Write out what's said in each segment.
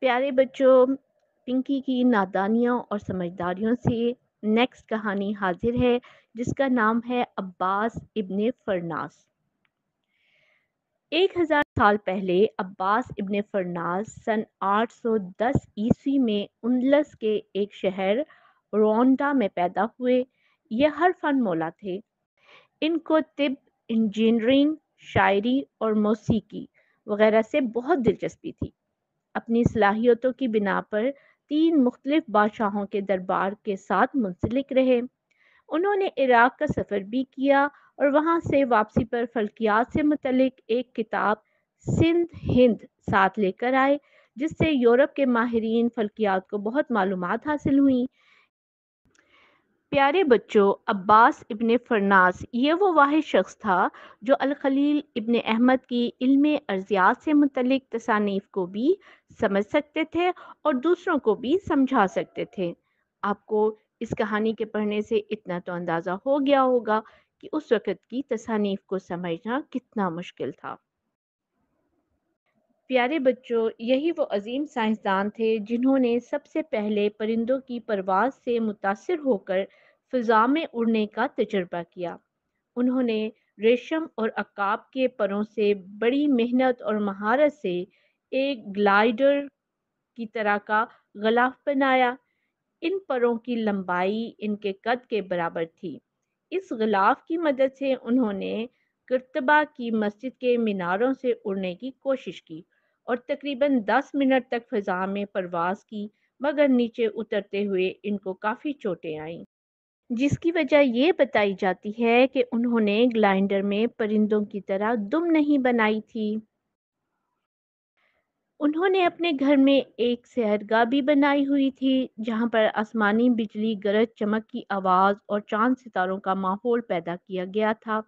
प्यारे बच्चों पिंकी की नादानियों और समझदारियों से नेक्स्ट कहानी हाजिर है जिसका नाम है अब्बास इबन फरनास एक हजार साल पहले अब्बास इबन फरनास सन 810 ईस्वी में उनलस के एक शहर रोंडा में पैदा हुए यह हर फन मौला थे इनको तिब इंजीनियरिंग शायरी और मौसीकी वगैरह से बहुत दिलचस्पी थी अपनी सलाहियतों की बिना पर तीन मुख्तलिफ बादशाहों के दरबार के साथ मुंसलिक रहे उन्होंने इराक का सफ़र भी किया और वहाँ से वापसी पर फल्कियात से मुतलिक एक किताब सिंध हिंद साथ लेकर आए जिससे यूरोप के माहरीन फल्कियात को बहुत मालूम हासिल हुई प्यारे बच्चों अब्बास इबन फरनास ये वो वाहि शख्स था जो अलखलील इबन अहमद की इल्म अर्जियात से मुतलिक तसानीफ को भी समझ सकते थे और दूसरों को भी समझा सकते थे आपको इस कहानी के पढ़ने से इतना तो अंदाज़ा हो गया होगा कि उस वक़्त की तसानीफ को समझना कितना मुश्किल था प्यारे बच्चों यही वो अजीम साइंसदान थे जिन्होंने सबसे पहले परिंदों की परवाज से मुतासर होकर फिजा में उड़ने का तजर्बा किया उन्होंने रेशम और अकाब के परों से बड़ी मेहनत और महारत से एक ग्लाइडर की तरह का गलाफ बनाया इन परों की लंबाई इनके कद के बराबर थी इस गलाफ की मदद से उन्होंने करतबा की मस्जिद के मीनारों से उड़ने की कोशिश की और तकरीबन दस मिनट तक फ़िज़ा में परवास की मगर नीचे उतरते हुए इनको काफ़ी चोटें आईं जिसकी वजह ये बताई जाती है कि उन्होंने ग्लाइंडर में परिंदों की तरह दुम नहीं बनाई थी उन्होंने अपने घर में एक सहरगाह भी बनाई हुई थी जहां पर आसमानी बिजली गरज चमक की आवाज़ और चांद सितारों का माहौल पैदा किया गया था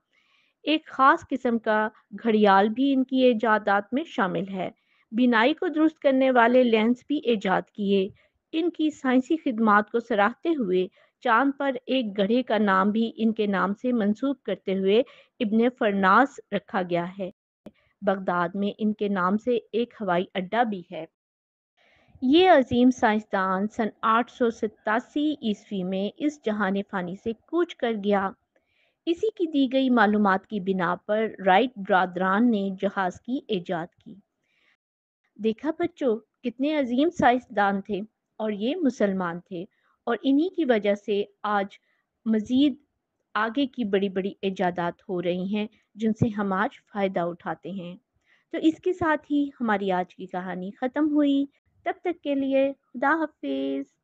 एक ख़ास किस्म का घड़ियाल भी इनकी ईजादात में शामिल है बिनाई को दुरुस्त करने वाले लेंस भी ईजाद किए इनकी साइंसी खदम को सराहते हुए चांद पर एक गढ़े का नाम भी इनके नाम से मंसूब करते हुए इबन फरनास रखा गया है बगदाद में इनके नाम से एक हवाई अड्डा भी है ये अजीम साइंसदान सन आठ सौ सतासी ईस्वी में इस जहान फ़ानी से कूच कर गया इसी की दी गई मालूम की बिना पर राइट ब्रादरान ने जहाज़ की ईजाद की देखा बच्चों कितने अजीम साइंसदान थे और ये मुसलमान थे और इन्हीं की वजह से आज मज़ीद आगे की बड़ी बड़ी ईजादात हो रही हैं जिनसे हम आज फ़ायदा उठाते हैं तो इसके साथ ही हमारी आज की कहानी ख़त्म हुई तब तक के लिए खुदा हाफिज़